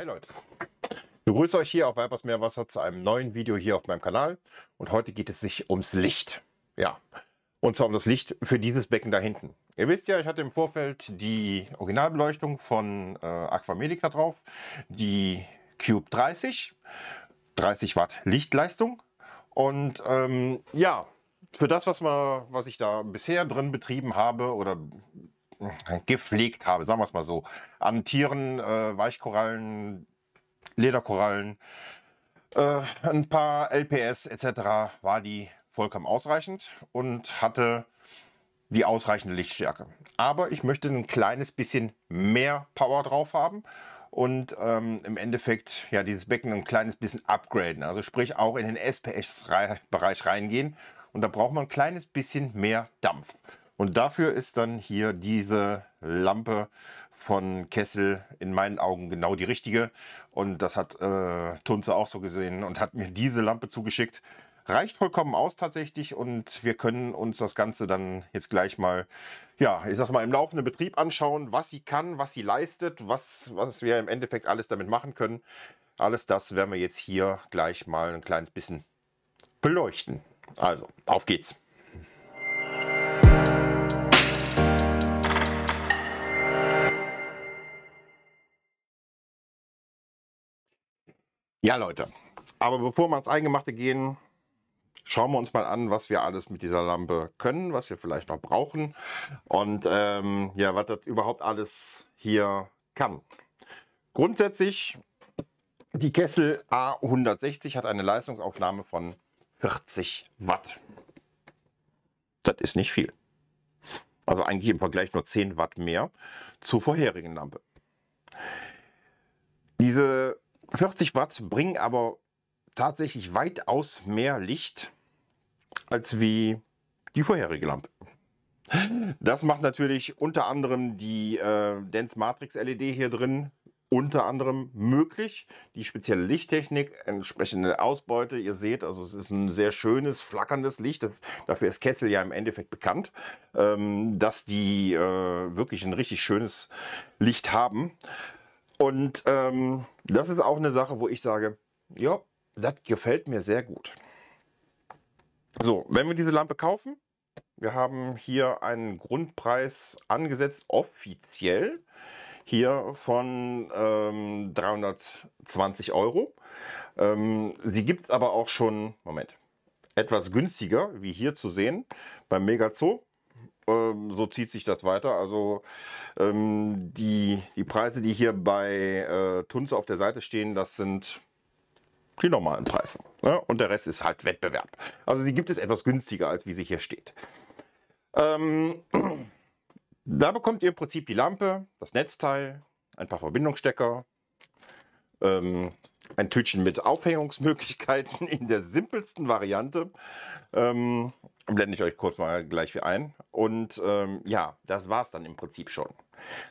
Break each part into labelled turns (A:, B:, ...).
A: Hi Leute, ich begrüße euch hier auf Weibers Meerwasser zu einem neuen Video hier auf meinem Kanal und heute geht es sich ums Licht. Ja, und zwar um das Licht für dieses Becken da hinten. Ihr wisst ja, ich hatte im Vorfeld die Originalbeleuchtung von äh, Aquamedica drauf, die Cube 30, 30 Watt Lichtleistung und ähm, ja, für das, was, man, was ich da bisher drin betrieben habe oder gepflegt habe, sagen wir es mal so, an Tieren, äh, Weichkorallen, Lederkorallen, äh, ein paar LPS etc. war die vollkommen ausreichend und hatte die ausreichende Lichtstärke. Aber ich möchte ein kleines bisschen mehr Power drauf haben und ähm, im Endeffekt ja dieses Becken ein kleines bisschen upgraden. Also sprich auch in den SPS-Bereich reingehen und da braucht man ein kleines bisschen mehr Dampf. Und dafür ist dann hier diese Lampe von Kessel in meinen Augen genau die richtige. Und das hat äh, Tunze auch so gesehen und hat mir diese Lampe zugeschickt. Reicht vollkommen aus tatsächlich und wir können uns das Ganze dann jetzt gleich mal, ja, ich sag's mal, im laufenden Betrieb anschauen, was sie kann, was sie leistet, was, was wir im Endeffekt alles damit machen können. Alles das werden wir jetzt hier gleich mal ein kleines bisschen beleuchten. Also, auf geht's! Ja, Leute. Aber bevor wir ans Eingemachte gehen, schauen wir uns mal an, was wir alles mit dieser Lampe können, was wir vielleicht noch brauchen und ähm, ja, was das überhaupt alles hier kann. Grundsätzlich, die Kessel A160 hat eine Leistungsaufnahme von 40 Watt. Das ist nicht viel. Also eigentlich im Vergleich nur 10 Watt mehr zur vorherigen Lampe. Diese 40 Watt bringen aber tatsächlich weitaus mehr Licht als wie die vorherige Lampe. Das macht natürlich unter anderem die äh, Dense Matrix LED hier drin unter anderem möglich. Die spezielle Lichttechnik, entsprechende Ausbeute. Ihr seht, also es ist ein sehr schönes, flackerndes Licht. Das, dafür ist Kessel ja im Endeffekt bekannt, ähm, dass die äh, wirklich ein richtig schönes Licht haben. Und ähm, das ist auch eine Sache, wo ich sage, ja, das gefällt mir sehr gut. So, wenn wir diese Lampe kaufen, wir haben hier einen Grundpreis angesetzt, offiziell, hier von ähm, 320 Euro. Ähm, die gibt es aber auch schon, Moment, etwas günstiger, wie hier zu sehen, beim Megazoo ähm, so zieht sich das weiter. Also ähm, die, die Preise, die hier bei äh, Tunze auf der Seite stehen, das sind die normalen Preise. Ja? Ne? Und der Rest ist halt Wettbewerb. Also die gibt es etwas günstiger, als wie sie hier steht. Ähm, da bekommt ihr im Prinzip die Lampe, das Netzteil, ein paar Verbindungsstecker, ähm, ein Tütchen mit Aufhängungsmöglichkeiten in der simpelsten Variante. Ähm, blende ich euch kurz mal gleich für ein. Und ähm, ja, das war es dann im Prinzip schon.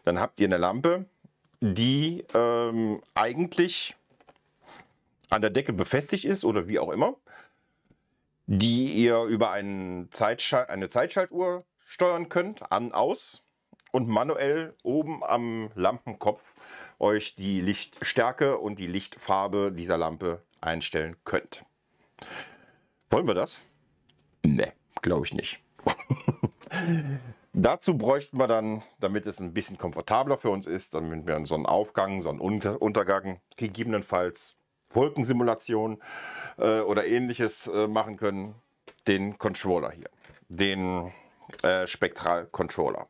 A: Dann habt ihr eine Lampe, die ähm, eigentlich an der Decke befestigt ist oder wie auch immer, die ihr über einen Zeitschal eine Zeitschaltuhr steuern könnt, an, aus und manuell oben am Lampenkopf euch die Lichtstärke und die Lichtfarbe dieser Lampe einstellen könnt. Wollen wir das? Nee. Glaube ich nicht. Dazu bräuchten wir dann, damit es ein bisschen komfortabler für uns ist, damit wir einen Sonnenaufgang, Sonnenuntergang, gegebenenfalls Wolkensimulation äh, oder ähnliches äh, machen können, den Controller hier, den äh, Spektral Controller.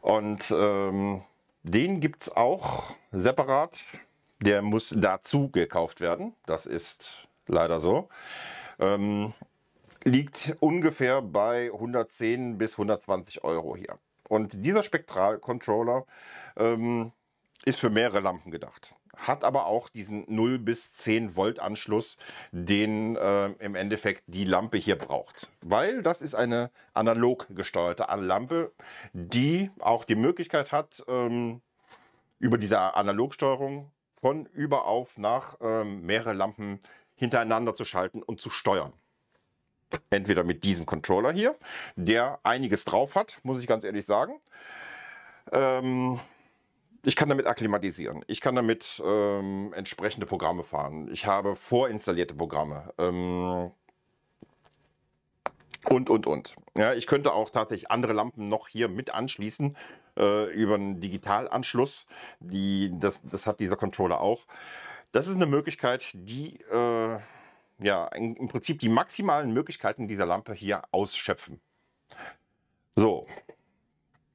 A: Und ähm, den gibt es auch separat. Der muss dazu gekauft werden. Das ist leider so. Ähm, liegt ungefähr bei 110 bis 120 Euro hier. Und dieser spektral ähm, ist für mehrere Lampen gedacht, hat aber auch diesen 0 bis 10 Volt Anschluss, den äh, im Endeffekt die Lampe hier braucht. Weil das ist eine analog gesteuerte Lampe, die auch die Möglichkeit hat, ähm, über diese Analogsteuerung von über auf nach ähm, mehrere Lampen hintereinander zu schalten und zu steuern entweder mit diesem Controller hier, der einiges drauf hat, muss ich ganz ehrlich sagen. Ähm, ich kann damit akklimatisieren. Ich kann damit ähm, entsprechende Programme fahren. Ich habe vorinstallierte Programme. Ähm, und, und, und. Ja, ich könnte auch tatsächlich andere Lampen noch hier mit anschließen äh, über einen Digitalanschluss. Die, das, das hat dieser Controller auch. Das ist eine Möglichkeit, die äh, ja, im Prinzip die maximalen Möglichkeiten dieser Lampe hier ausschöpfen. So,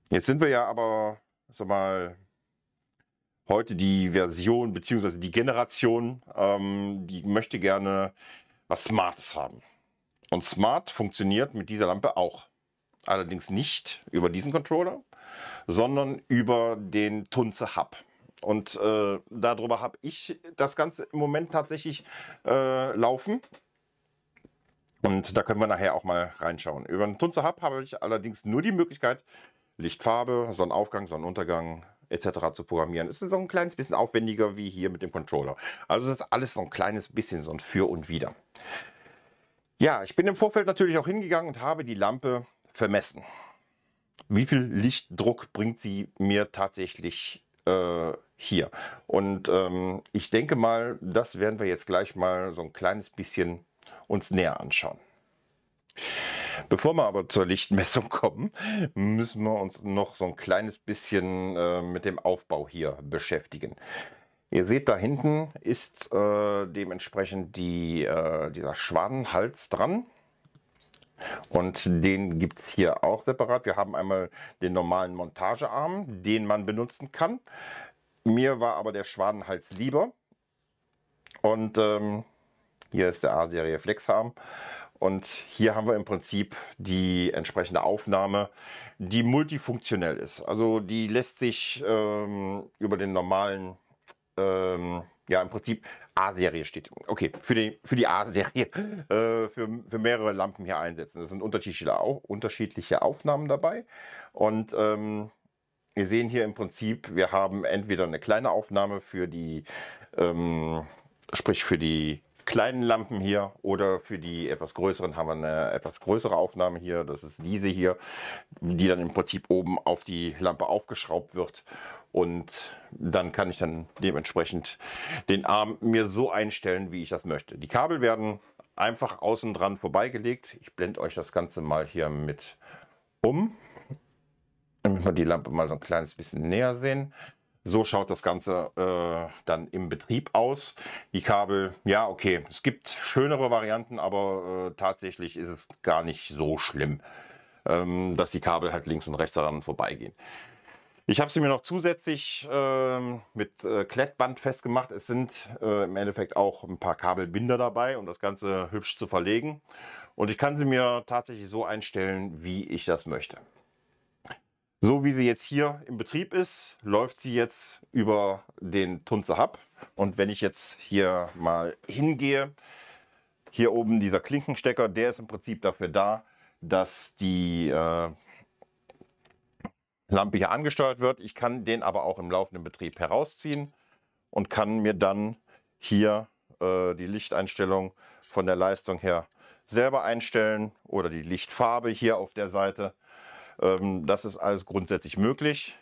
A: jetzt sind wir ja aber, sag mal, heute die Version bzw. die Generation, ähm, die möchte gerne was Smartes haben. Und Smart funktioniert mit dieser Lampe auch. Allerdings nicht über diesen Controller, sondern über den Tunze Hub. Und äh, darüber habe ich das Ganze im Moment tatsächlich äh, laufen. Und da können wir nachher auch mal reinschauen. Über den Tunzer Hub habe ich allerdings nur die Möglichkeit, Lichtfarbe, Sonnenaufgang, Sonnenuntergang etc. zu programmieren. Es Ist so ein kleines bisschen aufwendiger wie hier mit dem Controller. Also das ist alles so ein kleines bisschen so ein Für und Wider. Ja, ich bin im Vorfeld natürlich auch hingegangen und habe die Lampe vermessen. Wie viel Lichtdruck bringt sie mir tatsächlich äh, hier. Und ähm, ich denke mal, das werden wir jetzt gleich mal so ein kleines bisschen uns näher anschauen. Bevor wir aber zur Lichtmessung kommen, müssen wir uns noch so ein kleines bisschen äh, mit dem Aufbau hier beschäftigen. Ihr seht, da hinten ist äh, dementsprechend die, äh, dieser Schwadenhals dran. Und den gibt es hier auch separat. Wir haben einmal den normalen Montagearm, den man benutzen kann. Mir war aber der Schwanenhals lieber. Und ähm, hier ist der A-Serie Flexarm. Und hier haben wir im Prinzip die entsprechende Aufnahme, die multifunktionell ist. Also die lässt sich ähm, über den normalen, ähm, ja im Prinzip A-Serie steht. Okay, für die, für die A-Serie, äh, für, für mehrere Lampen hier einsetzen. Es sind unterschiedliche, auch, unterschiedliche Aufnahmen dabei. Und ähm, wir sehen hier im Prinzip, wir haben entweder eine kleine Aufnahme für die, ähm, sprich für die kleinen Lampen hier oder für die etwas größeren haben wir eine etwas größere Aufnahme hier. Das ist diese hier, die dann im Prinzip oben auf die Lampe aufgeschraubt wird und dann kann ich dann dementsprechend den Arm mir so einstellen, wie ich das möchte. Die Kabel werden einfach außen dran vorbeigelegt. Ich blende euch das Ganze mal hier mit um, damit wir die Lampe mal so ein kleines bisschen näher sehen. So schaut das Ganze äh, dann im Betrieb aus. Die Kabel, ja okay, es gibt schönere Varianten, aber äh, tatsächlich ist es gar nicht so schlimm, ähm, dass die Kabel halt links und rechts daran vorbeigehen. Ich habe sie mir noch zusätzlich ähm, mit äh, Klettband festgemacht. Es sind äh, im Endeffekt auch ein paar Kabelbinder dabei, um das Ganze hübsch zu verlegen. Und ich kann sie mir tatsächlich so einstellen, wie ich das möchte. So wie sie jetzt hier im Betrieb ist, läuft sie jetzt über den Tunze Hub. Und wenn ich jetzt hier mal hingehe, hier oben dieser Klinkenstecker, der ist im Prinzip dafür da, dass die äh, Lampe hier angesteuert wird. Ich kann den aber auch im laufenden Betrieb herausziehen und kann mir dann hier äh, die Lichteinstellung von der Leistung her selber einstellen oder die Lichtfarbe hier auf der Seite. Ähm, das ist alles grundsätzlich möglich.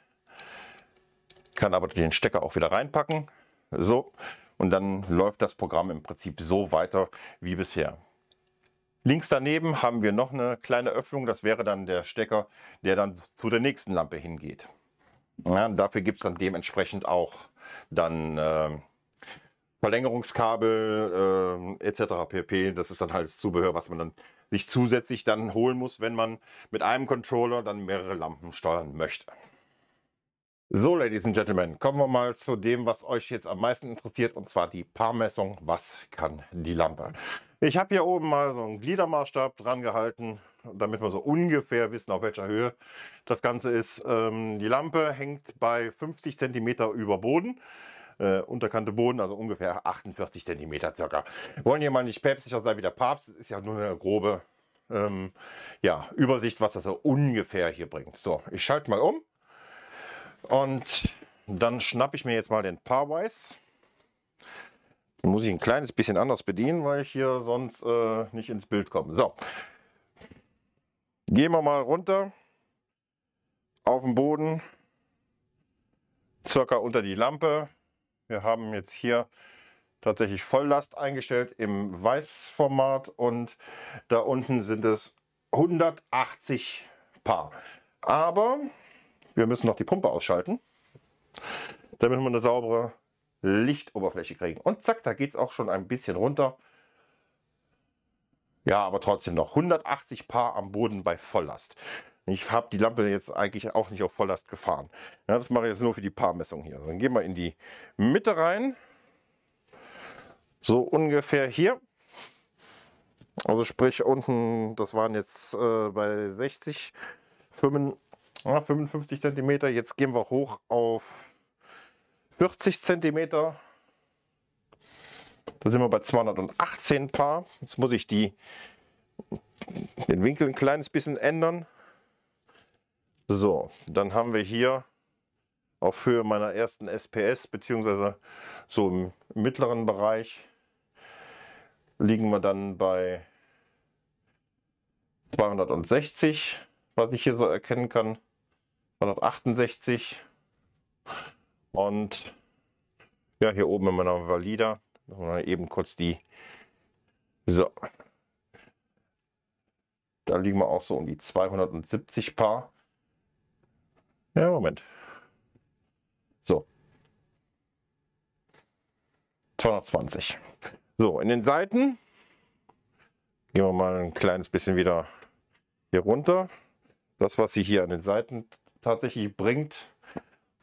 A: Kann aber den Stecker auch wieder reinpacken. So, und dann läuft das Programm im Prinzip so weiter wie bisher. Links daneben haben wir noch eine kleine Öffnung, das wäre dann der Stecker, der dann zu der nächsten Lampe hingeht. Ja, dafür gibt es dann dementsprechend auch dann äh, Verlängerungskabel äh, etc. pp. Das ist dann halt das Zubehör, was man dann sich zusätzlich dann holen muss, wenn man mit einem Controller dann mehrere Lampen steuern möchte. So, Ladies and Gentlemen, kommen wir mal zu dem, was euch jetzt am meisten interessiert, und zwar die Paarmessung. Was kann die Lampe? Ich habe hier oben mal so einen Gliedermaßstab dran gehalten, damit wir so ungefähr wissen, auf welcher Höhe das Ganze ist. Ähm, die Lampe hängt bei 50 cm über Boden. Äh, Unterkante Boden, also ungefähr 48 cm circa. Wir wollen hier mal nicht päpstlicher sein wie der Papst, ist ja nur eine grobe ähm, ja, Übersicht, was das so ungefähr hier bringt. So, ich schalte mal um und dann schnappe ich mir jetzt mal den Parwise. Den muss ich ein kleines bisschen anders bedienen, weil ich hier sonst äh, nicht ins Bild komme. So, gehen wir mal runter auf den Boden, circa unter die Lampe. Wir haben jetzt hier tatsächlich Volllast eingestellt im Weißformat und da unten sind es 180 Paar. Aber wir müssen noch die Pumpe ausschalten, damit man eine saubere Lichtoberfläche kriegen. Und zack, da geht es auch schon ein bisschen runter. Ja, aber trotzdem noch 180 Paar am Boden bei Volllast. Ich habe die Lampe jetzt eigentlich auch nicht auf Volllast gefahren. Ja, das mache ich jetzt nur für die Paarmessung hier. Also, dann gehen wir in die Mitte rein. So ungefähr hier. Also sprich unten, das waren jetzt äh, bei 60, 55, ja, 55 cm. Jetzt gehen wir hoch auf 40 cm. Da sind wir bei 218 Paar. Jetzt muss ich die, den Winkel ein kleines bisschen ändern. So, dann haben wir hier auf Höhe meiner ersten SPS, beziehungsweise so im mittleren Bereich, liegen wir dann bei 260, was ich hier so erkennen kann. 268. Und ja, hier oben immer noch valider. Mal Eben kurz die. So. Da liegen wir auch so um die 270 Paar. Ja, Moment. So. 220. So, in den Seiten gehen wir mal ein kleines bisschen wieder hier runter. Das, was sie hier an den Seiten tatsächlich bringt,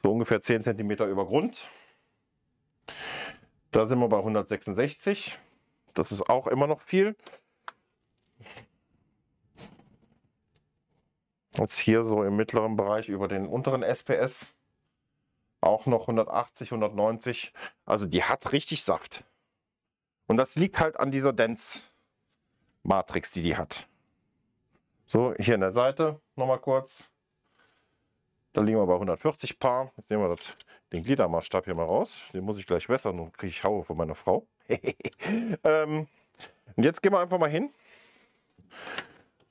A: so ungefähr 10 cm über Grund. Da sind wir bei 166. Das ist auch immer noch viel. Jetzt hier so im mittleren Bereich über den unteren SPS auch noch 180, 190. Also die hat richtig Saft. Und das liegt halt an dieser Dense-Matrix, die die hat. So, hier an der Seite nochmal kurz. Da liegen wir bei 140 Paar. Jetzt nehmen wir das, den Gliedermaßstab hier mal raus. Den muss ich gleich wässern und kriege ich Haue von meiner Frau. ähm, und jetzt gehen wir einfach mal hin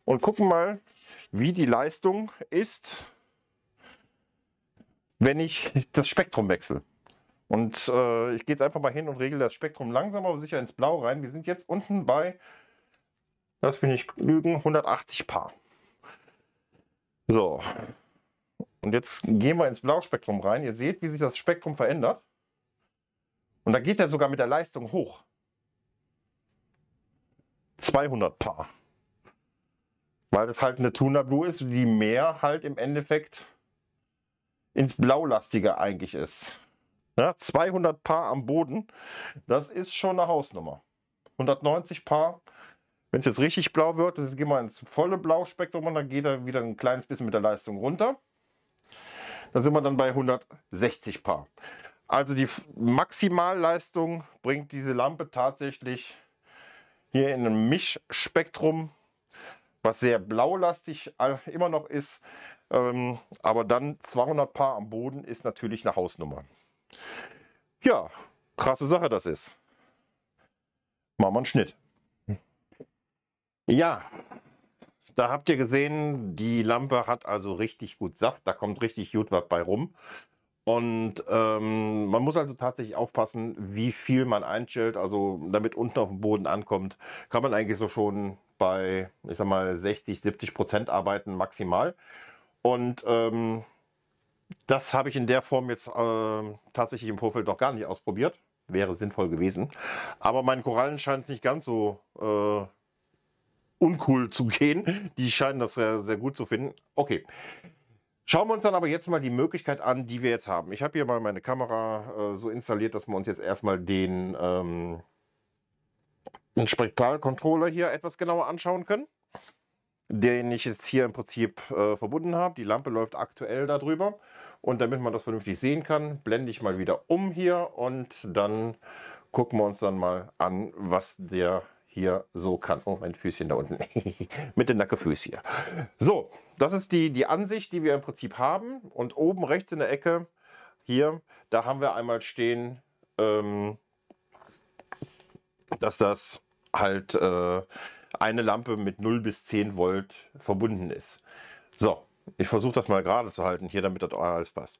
A: und gucken mal, wie die Leistung ist, wenn ich das Spektrum wechsle. Und äh, ich gehe jetzt einfach mal hin und regle das Spektrum langsam aber sicher ins Blau rein. Wir sind jetzt unten bei, das finde ich lügen, 180 Paar. So, und jetzt gehen wir ins Blauspektrum rein. Ihr seht, wie sich das Spektrum verändert. Und da geht er sogar mit der Leistung hoch. 200 Paar. Weil das halt eine Tuna Blue ist, die mehr halt im Endeffekt ins Blaulastige eigentlich ist. Ja, 200 Paar am Boden, das ist schon eine Hausnummer. 190 Paar, wenn es jetzt richtig blau wird, das gehen wir ins volle Blauspektrum und dann geht er wieder ein kleines bisschen mit der Leistung runter. Da sind wir dann bei 160 Paar. Also die Maximalleistung bringt diese Lampe tatsächlich hier in einem Mischspektrum, was sehr blaulastig immer noch ist. Ähm, aber dann 200 Paar am Boden ist natürlich eine Hausnummer. Ja, krasse Sache das ist. Machen wir einen Schnitt. Ja, da habt ihr gesehen, die Lampe hat also richtig gut Saft, da kommt richtig gut was bei rum. Und ähm, man muss also tatsächlich aufpassen, wie viel man einstellt. Also damit unten auf dem Boden ankommt, kann man eigentlich so schon bei, ich sag mal, 60, 70 Prozent arbeiten maximal. Und ähm, das habe ich in der Form jetzt äh, tatsächlich im Vorfeld noch gar nicht ausprobiert. Wäre sinnvoll gewesen. Aber meinen Korallen scheint es nicht ganz so äh, uncool zu gehen. Die scheinen das sehr, sehr gut zu finden. Okay. Schauen wir uns dann aber jetzt mal die Möglichkeit an, die wir jetzt haben. Ich habe hier mal meine Kamera äh, so installiert, dass wir uns jetzt erstmal den, ähm, den Spektralcontroller hier etwas genauer anschauen können. Den ich jetzt hier im Prinzip äh, verbunden habe. Die Lampe läuft aktuell darüber. Und damit man das vernünftig sehen kann, blende ich mal wieder um hier und dann gucken wir uns dann mal an, was der hier so kann. Oh, mein Füßchen da unten. Mit den Nackefüß hier. So, das ist die, die Ansicht, die wir im Prinzip haben. Und oben rechts in der Ecke hier, da haben wir einmal stehen, ähm, dass das halt äh, eine Lampe mit 0 bis 10 Volt verbunden ist. So, ich versuche das mal gerade zu halten hier, damit das alles passt.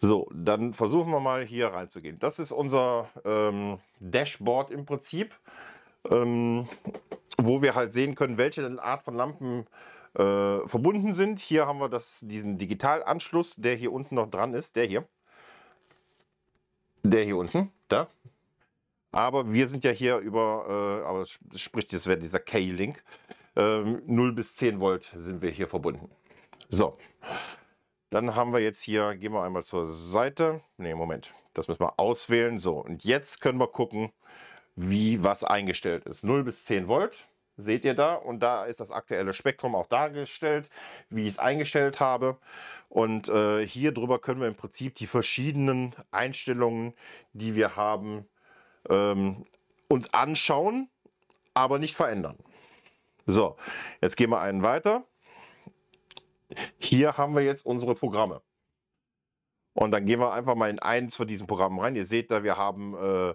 A: So, dann versuchen wir mal hier reinzugehen. Das ist unser ähm, Dashboard im Prinzip ähm, wo wir halt sehen können, welche Art von Lampen äh, verbunden sind. Hier haben wir das, diesen Digitalanschluss, der hier unten noch dran ist, der hier. Der hier unten, da. Aber wir sind ja hier über, äh, aber sprich, das wäre dieser K-Link. Ähm, 0 bis 10 Volt sind wir hier verbunden. So, dann haben wir jetzt hier, gehen wir einmal zur Seite. Ne, Moment, das müssen wir auswählen. So, und jetzt können wir gucken, wie was eingestellt ist. 0 bis 10 Volt seht ihr da und da ist das aktuelle Spektrum auch dargestellt, wie ich es eingestellt habe. Und äh, hier drüber können wir im Prinzip die verschiedenen Einstellungen, die wir haben, ähm, uns anschauen, aber nicht verändern. So, jetzt gehen wir einen weiter. Hier haben wir jetzt unsere Programme. Und dann gehen wir einfach mal in eins von diesen Programmen rein. Ihr seht da, wir haben äh,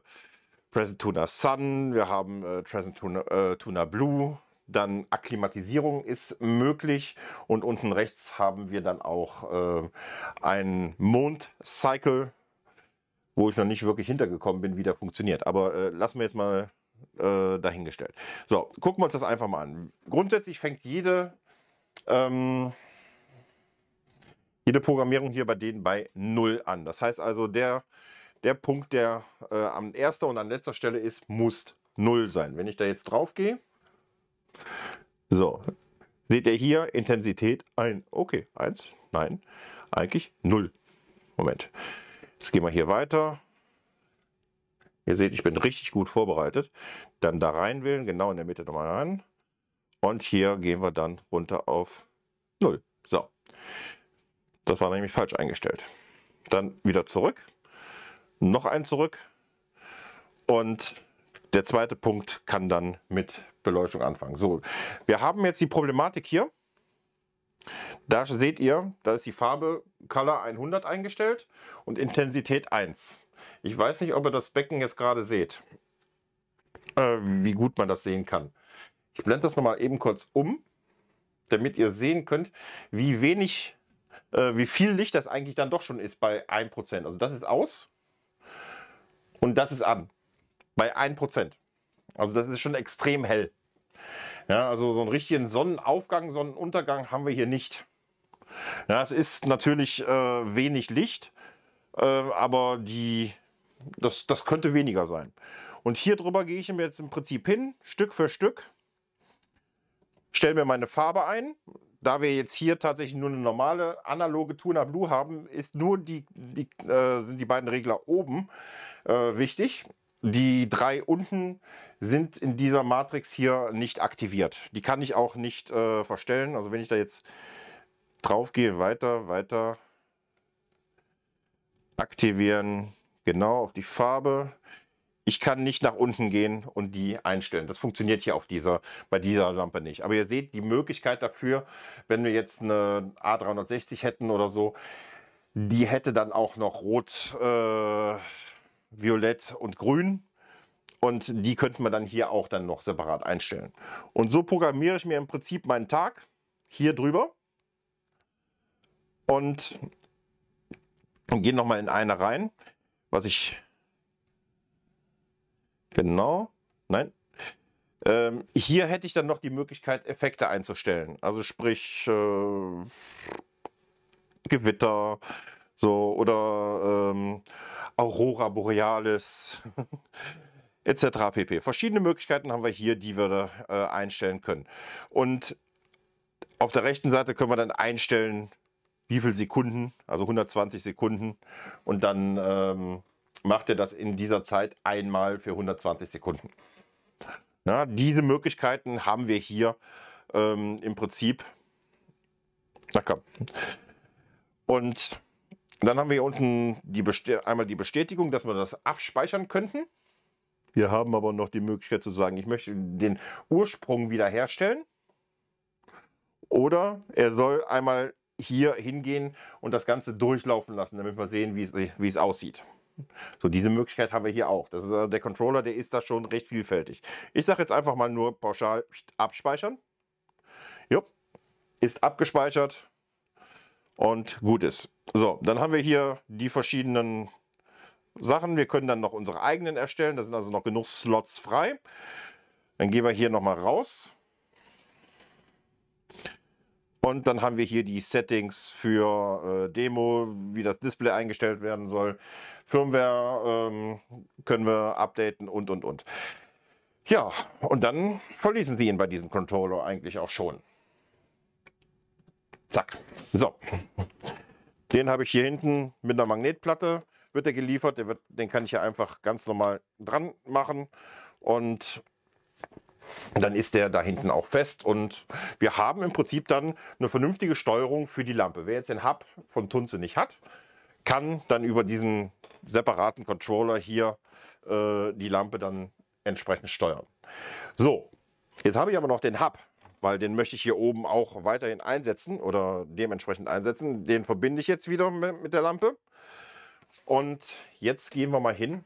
A: Present Tuna Sun, wir haben äh, Present Tuna, äh, Tuna Blue, dann Akklimatisierung ist möglich und unten rechts haben wir dann auch äh, einen Mond-Cycle, wo ich noch nicht wirklich hintergekommen bin, wie der funktioniert. Aber äh, lassen wir jetzt mal äh, dahingestellt. So, gucken wir uns das einfach mal an. Grundsätzlich fängt jede, ähm, jede Programmierung hier bei denen bei 0 an. Das heißt also, der der Punkt, der äh, an erster und an letzter Stelle ist, muss 0 sein. Wenn ich da jetzt drauf gehe, so, seht ihr hier Intensität 1. Okay, 1, nein, eigentlich 0. Moment, jetzt gehen wir hier weiter. Ihr seht, ich bin richtig gut vorbereitet. Dann da rein wählen, genau in der Mitte nochmal rein. Und hier gehen wir dann runter auf 0. So, das war nämlich falsch eingestellt. Dann wieder zurück noch ein zurück. Und der zweite Punkt kann dann mit Beleuchtung anfangen. So, wir haben jetzt die Problematik hier. Da seht ihr, da ist die Farbe Color 100 eingestellt und Intensität 1. Ich weiß nicht, ob ihr das Becken jetzt gerade seht, äh, wie gut man das sehen kann. Ich blende das nochmal eben kurz um, damit ihr sehen könnt, wie wenig, äh, wie viel Licht das eigentlich dann doch schon ist bei 1%. Also das ist aus und das ist an. Bei 1%. Also das ist schon extrem hell. Ja, also so einen richtigen Sonnenaufgang, Sonnenuntergang haben wir hier nicht. Ja, es ist natürlich äh, wenig Licht, äh, aber die, das, das könnte weniger sein. Und hier drüber gehe ich mir jetzt im Prinzip hin, Stück für Stück, stelle mir meine Farbe ein, da wir jetzt hier tatsächlich nur eine normale analoge Tuna Blue haben, ist nur die, die äh, sind die beiden Regler oben äh, wichtig. Die drei unten sind in dieser Matrix hier nicht aktiviert. Die kann ich auch nicht äh, verstellen. Also wenn ich da jetzt drauf gehe, weiter, weiter aktivieren, genau auf die Farbe ich kann nicht nach unten gehen und die einstellen. Das funktioniert hier auf dieser, bei dieser Lampe nicht. Aber ihr seht die Möglichkeit dafür, wenn wir jetzt eine A360 hätten oder so, die hätte dann auch noch rot, äh, violett und grün. Und die könnten wir dann hier auch dann noch separat einstellen. Und so programmiere ich mir im Prinzip meinen Tag hier drüber. Und gehe nochmal in eine rein, was ich Genau. Nein. Ähm, hier hätte ich dann noch die Möglichkeit, Effekte einzustellen. Also sprich äh, Gewitter, so oder ähm, Aurora Borealis etc. pp. Verschiedene Möglichkeiten haben wir hier, die wir äh, einstellen können. Und auf der rechten Seite können wir dann einstellen, wie viele Sekunden, also 120 Sekunden und dann ähm, macht er das in dieser Zeit einmal für 120 Sekunden. Na, diese Möglichkeiten haben wir hier ähm, im Prinzip. Na komm. Und dann haben wir hier unten die einmal die Bestätigung, dass wir das abspeichern könnten. Wir haben aber noch die Möglichkeit zu sagen, ich möchte den Ursprung wiederherstellen. Oder er soll einmal hier hingehen und das Ganze durchlaufen lassen, damit wir sehen, wie es, wie es aussieht. So, diese Möglichkeit haben wir hier auch. Das ist, äh, der Controller, der ist da schon recht vielfältig. Ich sage jetzt einfach mal nur pauschal abspeichern. Jo, ist abgespeichert und gut ist. So, dann haben wir hier die verschiedenen Sachen. Wir können dann noch unsere eigenen erstellen. Da sind also noch genug Slots frei. Dann gehen wir hier nochmal raus. Und dann haben wir hier die Settings für äh, Demo, wie das Display eingestellt werden soll. Firmware ähm, können wir updaten und, und, und. Ja, und dann verließen sie ihn bei diesem Controller eigentlich auch schon. Zack. So. Den habe ich hier hinten mit einer Magnetplatte, wird er geliefert. Der wird, den kann ich ja einfach ganz normal dran machen. Und dann ist der da hinten auch fest. Und wir haben im Prinzip dann eine vernünftige Steuerung für die Lampe. Wer jetzt den Hub von Tunze nicht hat, kann dann über diesen separaten Controller hier äh, die Lampe dann entsprechend steuern. So, jetzt habe ich aber noch den Hub, weil den möchte ich hier oben auch weiterhin einsetzen oder dementsprechend einsetzen. Den verbinde ich jetzt wieder mit der Lampe. Und jetzt gehen wir mal hin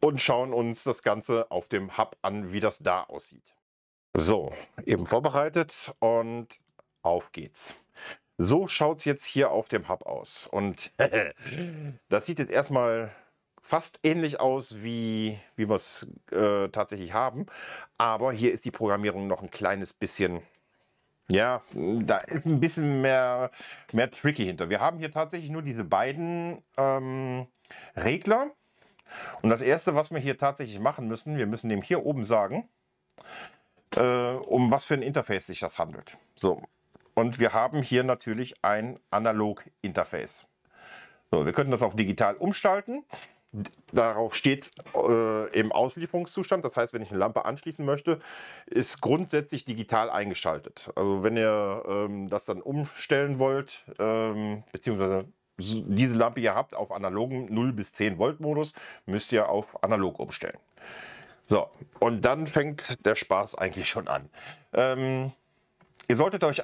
A: und schauen uns das Ganze auf dem Hub an, wie das da aussieht. So, eben vorbereitet und auf geht's. So schaut es jetzt hier auf dem Hub aus. Und das sieht jetzt erstmal fast ähnlich aus, wie, wie wir es äh, tatsächlich haben. Aber hier ist die Programmierung noch ein kleines bisschen, ja, da ist ein bisschen mehr, mehr tricky hinter. Wir haben hier tatsächlich nur diese beiden ähm, Regler. Und das Erste, was wir hier tatsächlich machen müssen, wir müssen dem hier oben sagen, äh, um was für ein Interface sich das handelt. So, und wir haben hier natürlich ein Analog-Interface. So, wir können das auch digital umschalten. Darauf steht äh, im Auslieferungszustand. Das heißt, wenn ich eine Lampe anschließen möchte, ist grundsätzlich digital eingeschaltet. Also wenn ihr ähm, das dann umstellen wollt, ähm, beziehungsweise diese Lampe hier habt auf analogen 0 bis 10 Volt Modus, müsst ihr auf analog umstellen. So, und dann fängt der Spaß eigentlich schon an. Ähm, ihr solltet euch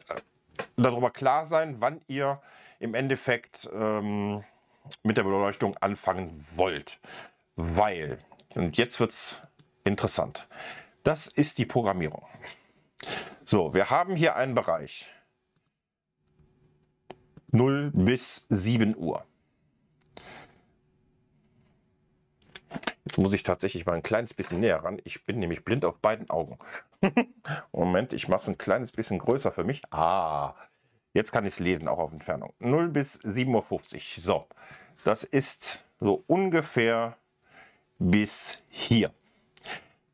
A: darüber klar sein, wann ihr im Endeffekt ähm, mit der Beleuchtung anfangen wollt. Weil, und jetzt wird es interessant, das ist die Programmierung. So, wir haben hier einen Bereich 0 bis 7 Uhr. Jetzt muss ich tatsächlich mal ein kleines bisschen näher ran. Ich bin nämlich blind auf beiden Augen. Moment, ich mache es ein kleines bisschen größer für mich. Ah, jetzt kann ich es lesen, auch auf Entfernung. 0 bis 7.50 Uhr. So, das ist so ungefähr bis hier.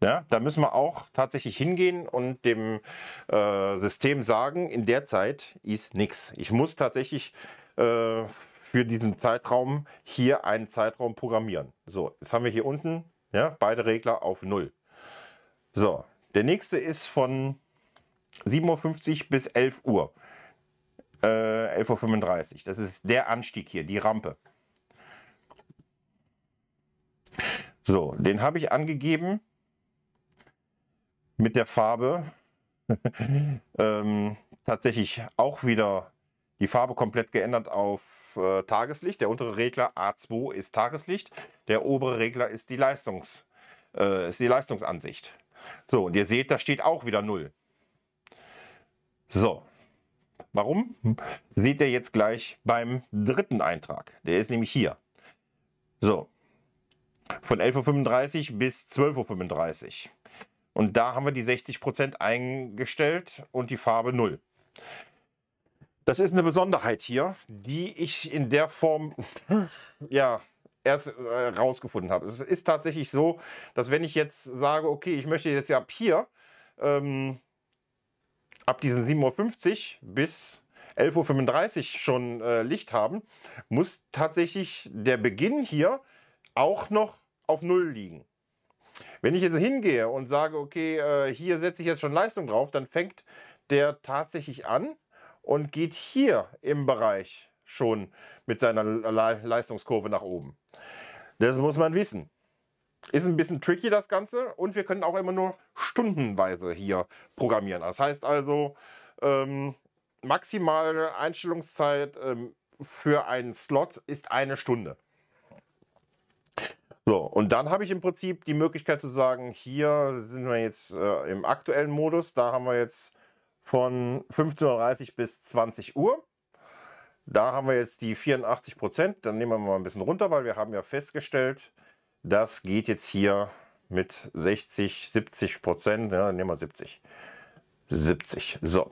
A: Ja, da müssen wir auch tatsächlich hingehen und dem äh, System sagen, in der Zeit ist nichts. Ich muss tatsächlich... Äh, für diesen Zeitraum hier einen Zeitraum programmieren. So, jetzt haben wir hier unten ja, beide Regler auf 0. So, der nächste ist von 7.50 Uhr bis 11 Uhr. Äh, 11.35 Uhr. Das ist der Anstieg hier, die Rampe. So, den habe ich angegeben mit der Farbe ähm, tatsächlich auch wieder die Farbe komplett geändert auf äh, Tageslicht. Der untere Regler A2 ist Tageslicht, der obere Regler ist die, Leistungs, äh, ist die Leistungsansicht. So, und ihr seht, da steht auch wieder 0. So, warum? Seht ihr jetzt gleich beim dritten Eintrag. Der ist nämlich hier. So, von 11.35 Uhr bis 12.35 Uhr. Und da haben wir die 60% eingestellt und die Farbe 0. Das ist eine Besonderheit hier, die ich in der Form ja, erst äh, rausgefunden habe. Es ist tatsächlich so, dass wenn ich jetzt sage, okay, ich möchte jetzt ja ab hier, ähm, ab diesen 7.50 Uhr bis 11.35 Uhr schon äh, Licht haben, muss tatsächlich der Beginn hier auch noch auf Null liegen. Wenn ich jetzt hingehe und sage, okay, äh, hier setze ich jetzt schon Leistung drauf, dann fängt der tatsächlich an, und geht hier im Bereich schon mit seiner Leistungskurve nach oben. Das muss man wissen. Ist ein bisschen tricky das Ganze und wir können auch immer nur stundenweise hier programmieren. Das heißt also, ähm, maximale Einstellungszeit ähm, für einen Slot ist eine Stunde. So, und dann habe ich im Prinzip die Möglichkeit zu sagen, hier sind wir jetzt äh, im aktuellen Modus, da haben wir jetzt von 15.30 Uhr bis 20 Uhr. Da haben wir jetzt die 84 Prozent. Dann nehmen wir mal ein bisschen runter, weil wir haben ja festgestellt, das geht jetzt hier mit 60, 70 Prozent. Ja, dann nehmen wir 70. 70. So.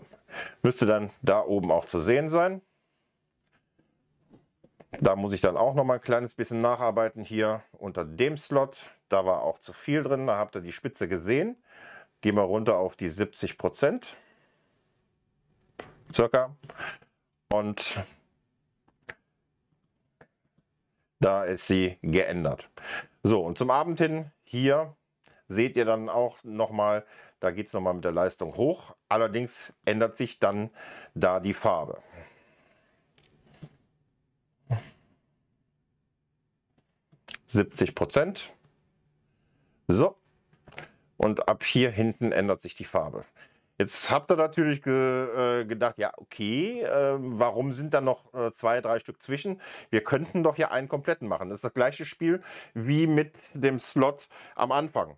A: Müsste dann da oben auch zu sehen sein. Da muss ich dann auch noch mal ein kleines bisschen nacharbeiten hier unter dem Slot. Da war auch zu viel drin, da habt ihr die Spitze gesehen. Gehen wir runter auf die 70 Prozent circa. Und da ist sie geändert. So, und zum Abend hin hier seht ihr dann auch nochmal, da geht es nochmal mit der Leistung hoch. Allerdings ändert sich dann da die Farbe. Prozent. So, und ab hier hinten ändert sich die Farbe. Jetzt habt ihr natürlich ge, äh, gedacht, ja, okay, äh, warum sind da noch äh, zwei, drei Stück zwischen? Wir könnten doch ja einen kompletten machen. Das ist das gleiche Spiel wie mit dem Slot am Anfang.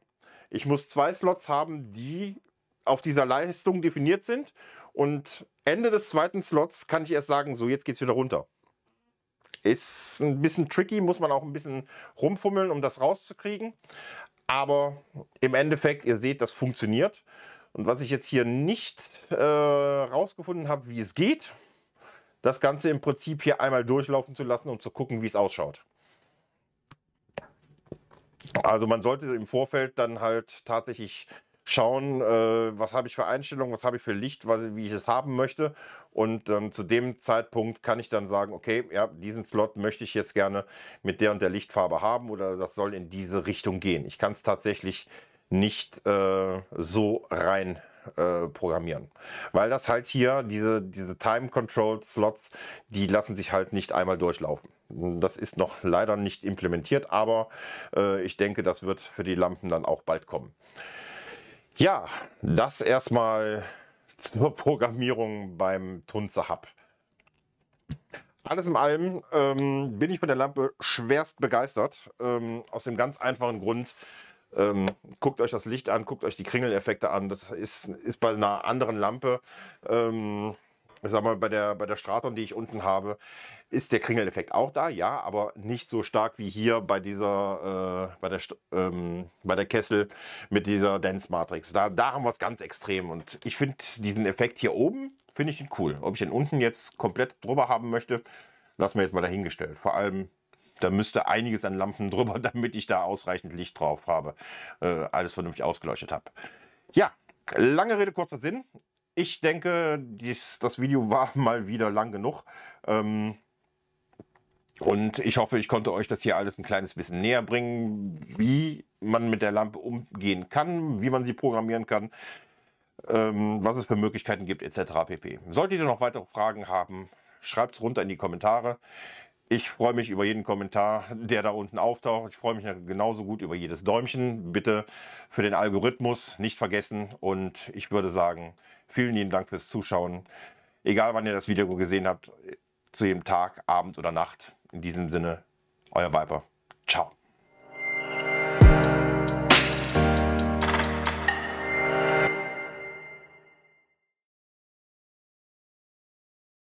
A: Ich muss zwei Slots haben, die auf dieser Leistung definiert sind. Und Ende des zweiten Slots kann ich erst sagen, so, jetzt geht es wieder runter. Ist ein bisschen tricky, muss man auch ein bisschen rumfummeln, um das rauszukriegen. Aber im Endeffekt, ihr seht, das funktioniert. Und was ich jetzt hier nicht äh, rausgefunden habe, wie es geht, das Ganze im Prinzip hier einmal durchlaufen zu lassen und zu gucken, wie es ausschaut. Also man sollte im Vorfeld dann halt tatsächlich schauen, äh, was habe ich für Einstellungen, was habe ich für Licht, was, wie ich es haben möchte. Und dann zu dem Zeitpunkt kann ich dann sagen, okay, ja, diesen Slot möchte ich jetzt gerne mit der und der Lichtfarbe haben oder das soll in diese Richtung gehen. Ich kann es tatsächlich nicht äh, so rein äh, programmieren. Weil das halt hier, diese, diese Time-Control-Slots, die lassen sich halt nicht einmal durchlaufen. Das ist noch leider nicht implementiert, aber äh, ich denke, das wird für die Lampen dann auch bald kommen. Ja, das erstmal zur Programmierung beim Tunze Hub. Alles in allem ähm, bin ich mit der Lampe schwerst begeistert. Ähm, aus dem ganz einfachen Grund, ähm, guckt euch das Licht an, guckt euch die Kringeleffekte an. Das ist, ist bei einer anderen Lampe, ähm, ich sag mal, bei der, bei der Straton, die ich unten habe, ist der Kringeleffekt auch da, ja, aber nicht so stark wie hier bei dieser, äh, bei, der, ähm, bei der Kessel mit dieser Dance Matrix. Da, da haben wir es ganz extrem und ich finde diesen Effekt hier oben, finde ich ihn cool. Ob ich den unten jetzt komplett drüber haben möchte, lassen wir jetzt mal dahingestellt. Vor allem da müsste einiges an Lampen drüber, damit ich da ausreichend Licht drauf habe, äh, alles vernünftig ausgeleuchtet habe. Ja, lange Rede, kurzer Sinn. Ich denke, dies, das Video war mal wieder lang genug. Ähm, und ich hoffe, ich konnte euch das hier alles ein kleines bisschen näher bringen, wie man mit der Lampe umgehen kann, wie man sie programmieren kann, ähm, was es für Möglichkeiten gibt, etc. pp. Solltet ihr noch weitere Fragen haben, schreibt es runter in die Kommentare. Ich freue mich über jeden Kommentar, der da unten auftaucht. Ich freue mich genauso gut über jedes Däumchen. Bitte für den Algorithmus nicht vergessen. Und ich würde sagen, vielen lieben Dank fürs Zuschauen. Egal, wann ihr das Video gesehen habt, zu jedem Tag, Abend oder Nacht. In diesem Sinne, euer Viper. Ciao.